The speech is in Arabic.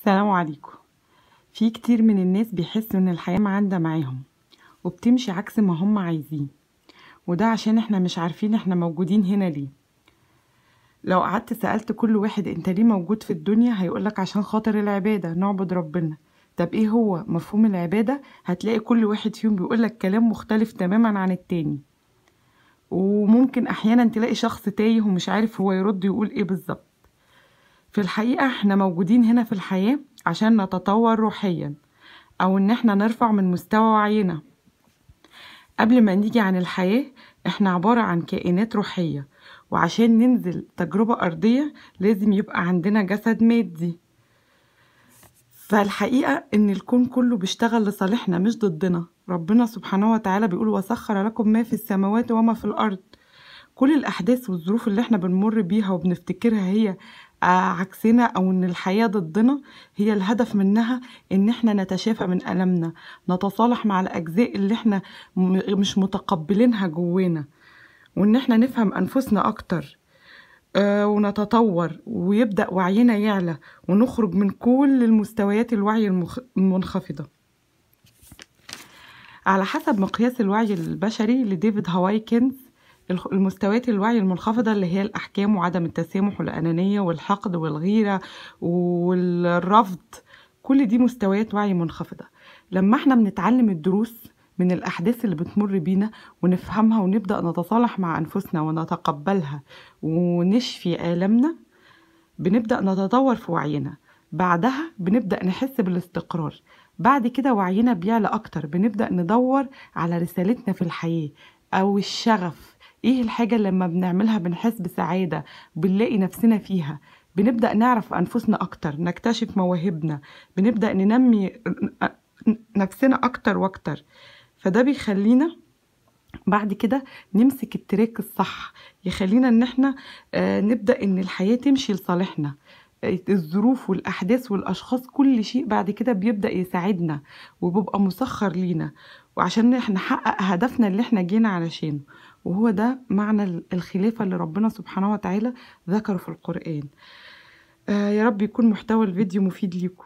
السلام عليكم في كتير من الناس بيحسوا ان الحياة معدة معاهم وبتمشي عكس ما هم عايزين وده عشان احنا مش عارفين احنا موجودين هنا ليه لو قعدت سألت كل واحد انت ليه موجود في الدنيا هيقولك عشان خاطر العبادة نعبد ربنا طب ايه هو مفهوم العبادة هتلاقي كل واحد فيهم بيقولك كلام مختلف تماما عن التاني وممكن احيانا تلاقي شخص تايه ومش عارف هو يرد يقول ايه بالظبط في الحقيقة احنا موجودين هنا في الحياة عشان نتطور روحيا أو إن احنا نرفع من مستوى وعينا قبل ما نيجي عن الحياة احنا عبارة عن كائنات روحية وعشان ننزل تجربة أرضية لازم يبقى عندنا جسد مادي فالحقيقة إن الكون كله بيشتغل لصالحنا مش ضدنا ربنا سبحانه وتعالى بيقول وسخر لكم ما في السماوات وما في الأرض كل الأحداث والظروف اللي احنا بنمر بيها وبنفتكرها هي عكسنا أو إن الحياة ضدنا هي الهدف منها إن إحنا نتشافى من ألمنا نتصالح مع الأجزاء اللي إحنا مش متقبلينها جوانا وإن إحنا نفهم أنفسنا أكتر آه، ونتطور ويبدأ وعينا يعلى ونخرج من كل المستويات الوعي المنخفضة على حسب مقياس الوعي البشري لديفيد هوايكنز المستويات الوعي المنخفضة اللي هي الأحكام وعدم التسامح والأنانية والحقد والغيرة والرفض كل دي مستويات وعي منخفضة لما احنا بنتعلم الدروس من الأحداث اللي بتمر بينا ونفهمها ونبدأ نتصالح مع أنفسنا ونتقبلها ونشفي آلامنا بنبدأ نتطور في وعينا بعدها بنبدأ نحس بالاستقرار بعد كده وعينا بيعلى أكتر بنبدأ ندور على رسالتنا في الحياة أو الشغف ايه الحاجة اللي لما بنعملها بنحس بسعادة بنلاقي نفسنا فيها بنبدأ نعرف أنفسنا أكتر نكتشف مواهبنا بنبدأ ننمي نفسنا أكتر وأكتر فده بيخلينا بعد كده نمسك التراك الصح يخلينا ان احنا آه، نبدأ ان الحياة تمشي لصالحنا الظروف والأحداث والأشخاص كل شيء بعد كده بيبدأ يساعدنا وبيبقى مسخر لينا وعشان احنا نحقق هدفنا اللي احنا جينا علشانه وهو ده معنى الخلافة اللي ربنا سبحانه وتعالى ذكره في القرآن آه يا رب يكون محتوى الفيديو مفيد ليكم